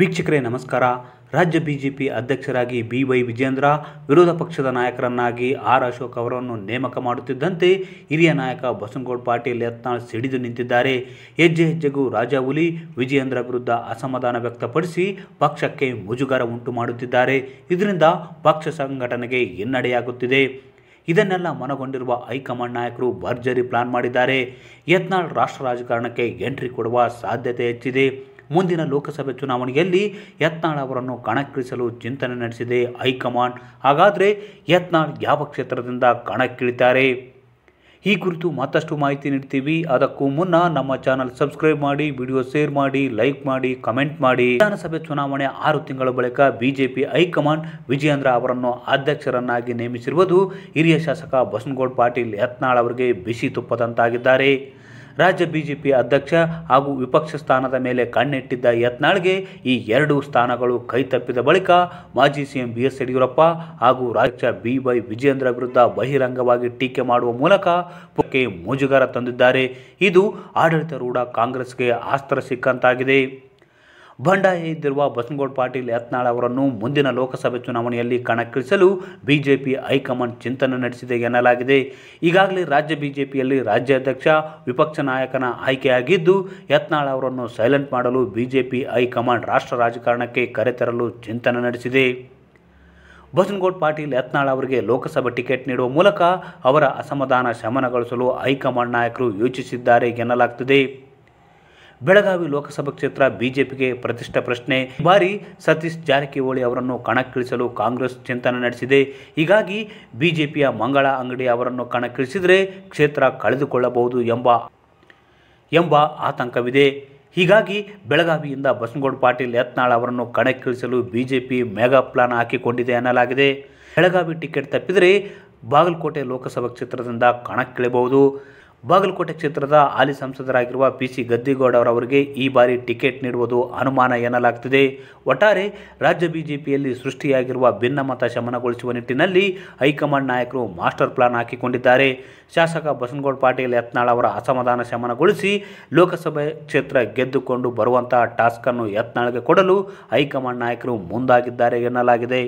ವೀಕ್ಷಕರೇ ನಮಸ್ಕಾರ ರಾಜ್ಯ ಬಿಜೆಪಿ ಅಧ್ಯಕ್ಷರಾಗಿ ಬಿ ವೈ ವಿಜೇಂದ್ರ ವಿರೋಧ ಪಕ್ಷದ ನಾಯಕರನ್ನಾಗಿ ಆರ್ ಅಶೋಕ್ ಅವರನ್ನು ನೇಮಕ ಮಾಡುತ್ತಿದ್ದಂತೆ ಹಿರಿಯ ನಾಯಕ ಬಸನಗೌಡ ಪಾಟೀಲ್ ಯತ್ನಾಳ್ ಸಿಡಿದು ನಿಂತಿದ್ದಾರೆ ಹೆಜ್ಜೆ ಹೆಜ್ಜೆಗೂ ರಾಜಾ ಹುಲಿ ವಿಜೇಂದ್ರ ವಿರುದ್ಧ ಅಸಮಾಧಾನ ವ್ಯಕ್ತಪಡಿಸಿ ಪಕ್ಷಕ್ಕೆ ಮುಜುಗರ ಉಂಟು ಮಾಡುತ್ತಿದ್ದಾರೆ ಇದರಿಂದ ಪಕ್ಷ ಸಂಘಟನೆಗೆ ಹಿನ್ನಡೆಯಾಗುತ್ತಿದೆ ಇದನ್ನೆಲ್ಲ ಮನಗೊಂಡಿರುವ ಹೈಕಮಾಂಡ್ ನಾಯಕರು ಭರ್ಜರಿ ಪ್ಲಾನ್ ಮಾಡಿದ್ದಾರೆ ಯತ್ನಾಳ್ ರಾಷ್ಟ್ರ ರಾಜಕಾರಣಕ್ಕೆ ಎಂಟ್ರಿ ಕೊಡುವ ಸಾಧ್ಯತೆ ಹೆಚ್ಚಿದೆ ಮುಂದಿನ ಲೋಕಸಭೆ ಚುನಾವಣೆಯಲ್ಲಿ ಯತ್ನಾಳ್ ಅವರನ್ನು ಕಣಕ್ಕಿಳಿಸಲು ಚಿಂತನೆ ನಡೆಸಿದೆ ಹೈಕಮಾಂಡ್ ಹಾಗಾದರೆ ಯತ್ನಾಳ್ ಯಾವ ಕ್ಷೇತ್ರದಿಂದ ಕಣಕ್ಕಿಳಿತಾರೆ ಈ ಕುರಿತು ಮತ್ತಷ್ಟು ಮಾಹಿತಿ ನೀಡ್ತೀವಿ ಅದಕ್ಕೂ ಮುನ್ನ ನಮ್ಮ ಚಾನಲ್ ಸಬ್ಸ್ಕ್ರೈಬ್ ಮಾಡಿ ವಿಡಿಯೋ ಶೇರ್ ಮಾಡಿ ಲೈಕ್ ಮಾಡಿ ಕಮೆಂಟ್ ಮಾಡಿ ವಿಧಾನಸಭೆ ಚುನಾವಣೆ ಆರು ತಿಂಗಳ ಬಳಿಕ ಬಿಜೆಪಿ ಹೈಕಮಾಂಡ್ ವಿಜಯೇಂದ್ರ ಅವರನ್ನು ಅಧ್ಯಕ್ಷರನ್ನಾಗಿ ನೇಮಿಸಿರುವುದು ಹಿರಿಯ ಶಾಸಕ ಬಸನಗೌಡ ಪಾಟೀಲ್ ಯತ್ನಾಳ್ ಅವರಿಗೆ ಬಿಸಿ ತುಪ್ಪದಂತಾಗಿದ್ದಾರೆ ರಾಜ್ಯ ಬಿಜೆಪಿ ಅಧ್ಯಕ್ಷ ಹಾಗೂ ವಿಪಕ್ಷ ಸ್ಥಾನದ ಮೇಲೆ ಕಣ್ಣಿಟ್ಟಿದ್ದ ಯತ್ನಾಳ್ಗೆ ಈ ಎರಡು ಸ್ಥಾನಗಳು ಕೈತಪ್ಪಿದ ಬಳಿಕ ಮಾಜಿ ಸಿಎಂ ಬಿಎಸ್ ಯಡಿಯೂರಪ್ಪ ಹಾಗೂ ರಾಜ್ಯ ಬಿ ವೈ ವಿಜೇಂದ್ರ ವಿರುದ್ಧ ಬಹಿರಂಗವಾಗಿ ಟೀಕೆ ಮಾಡುವ ಮೂಲಕ ಮೋಜುಗಾರ ತಂದಿದ್ದಾರೆ ಇದು ಆಡಳಿತಾರೂಢ ಕಾಂಗ್ರೆಸ್ಗೆ ಆಸ್ತ್ರ ಸಿಕ್ಕಂತಾಗಿದೆ ಬಂಡಾಯ ಇದ್ದಿರುವ ಬಸನಗೌಡ ಪಾಟೀಲ್ ಯತ್ನಾಳ್ ಅವರನ್ನು ಮುಂದಿನ ಲೋಕಸಭೆ ಚುನಾವಣೆಯಲ್ಲಿ ಕಣಕ್ಕಿಳಿಸಲು ಬಿಜೆಪಿ ಹೈಕಮಾಂಡ್ ಚಿಂತನೆ ನಡೆಸಿದೆ ಎನ್ನಲಾಗಿದೆ ಈಗಾಗಲೇ ರಾಜ್ಯ ಬಿಜೆಪಿಯಲ್ಲಿ ರಾಜ್ಯಾಧ್ಯಕ್ಷ ವಿಪಕ್ಷ ನಾಯಕನ ಆಯ್ಕೆಯಾಗಿದ್ದು ಯತ್ನಾಳ್ ಅವರನ್ನು ಸೈಲೆಂಟ್ ಮಾಡಲು ಬಿಜೆಪಿ ಹೈಕಮಾಂಡ್ ರಾಷ್ಟ್ರ ರಾಜಕಾರಣಕ್ಕೆ ಕರೆತರಲು ಚಿಂತನೆ ನಡೆಸಿದೆ ಬಸನಗೌಡ ಪಾಟೀಲ್ ಯತ್ನಾಳ್ ಅವರಿಗೆ ಲೋಕಸಭೆ ಟಿಕೆಟ್ ನೀಡುವ ಮೂಲಕ ಅವರ ಅಸಮಾಧಾನ ಶಮನಗೊಳಿಸಲು ಹೈಕಮಾಂಡ್ ನಾಯಕರು ಯೋಚಿಸಿದ್ದಾರೆ ಎನ್ನಲಾಗ್ತಿದೆ ಬೆಳಗಾವಿ ಲೋಕಸಭಾ ಕ್ಷೇತ್ರ ಬಿಜೆಪಿಗೆ ಪ್ರತಿಷ್ಠ ಪ್ರಶ್ನೆ ಬಾರಿ ಸತೀಶ್ ಜಾರಕಿಹೊಳಿ ಅವರನ್ನು ಕಣಕ್ಕಿಳಿಸಲು ಕಾಂಗ್ರೆಸ್ ಚಿಂತನೆ ನಡೆಸಿದೆ ಹೀಗಾಗಿ ಬಿಜೆಪಿಯ ಮಂಗಳ ಅಂಗಡಿ ಅವರನ್ನು ಕಣಕ್ಕಿಳಿಸಿದರೆ ಕ್ಷೇತ್ರ ಕಳೆದುಕೊಳ್ಳಬಹುದು ಎಂಬ ಎಂಬ ಆತಂಕವಿದೆ ಹೀಗಾಗಿ ಬೆಳಗಾವಿಯಿಂದ ಬಸನಗೌಡ ಪಾಟೀಲ್ ಯತ್ನಾಳ್ ಅವರನ್ನು ಕಣಕ್ಕಿಳಿಸಲು ಬಿಜೆಪಿ ಮೆಗಾ ಪ್ಲಾನ್ ಹಾಕಿಕೊಂಡಿದೆ ಎನ್ನಲಾಗಿದೆ ಬೆಳಗಾವಿ ಟಿಕೆಟ್ ತಪ್ಪಿದರೆ ಬಾಗಲಕೋಟೆ ಲೋಕಸಭಾ ಕ್ಷೇತ್ರದಿಂದ ಕಣಕ್ಕಿಳಿಬಹುದು ಬಾಗಲಕೋಟೆ ಕ್ಷೇತ್ರದ ಹಾಲಿ ಸಂಸದರಾಗಿರುವ ಪಿ ಸಿ ಅವರವರಿಗೆ ಈ ಬಾರಿ ಟಿಕೆಟ್ ನೀಡುವುದು ಅನುಮಾನ ಎನ್ನಲಾಗ್ತಿದೆ ಒಟ್ಟಾರೆ ರಾಜ್ಯ ಬಿಜೆಪಿಯಲ್ಲಿ ಸೃಷ್ಟಿಯಾಗಿರುವ ಭಿನ್ನಮತ ಶಮನಗೊಳಿಸುವ ನಿಟ್ಟಿನಲ್ಲಿ ಹೈಕಮಾಂಡ್ ನಾಯಕರು ಮಾಸ್ಟರ್ ಪ್ಲಾನ್ ಹಾಕಿಕೊಂಡಿದ್ದಾರೆ ಶಾಸಕ ಬಸನಗೌಡ ಪಾಟೀಲ್ ಯತ್ನಾಳ್ ಅವರ ಅಸಮಾಧಾನ ಶಮನಗೊಳಿಸಿ ಲೋಕಸಭೆ ಕ್ಷೇತ್ರ ಗೆದ್ದುಕೊಂಡು ಬರುವಂತಹ ಟಾಸ್ಕನ್ನು ಯತ್ನಾಳ್ಗೆ ಕೊಡಲು ಹೈಕಮಾಂಡ್ ನಾಯಕರು ಮುಂದಾಗಿದ್ದಾರೆ ಎನ್ನಲಾಗಿದೆ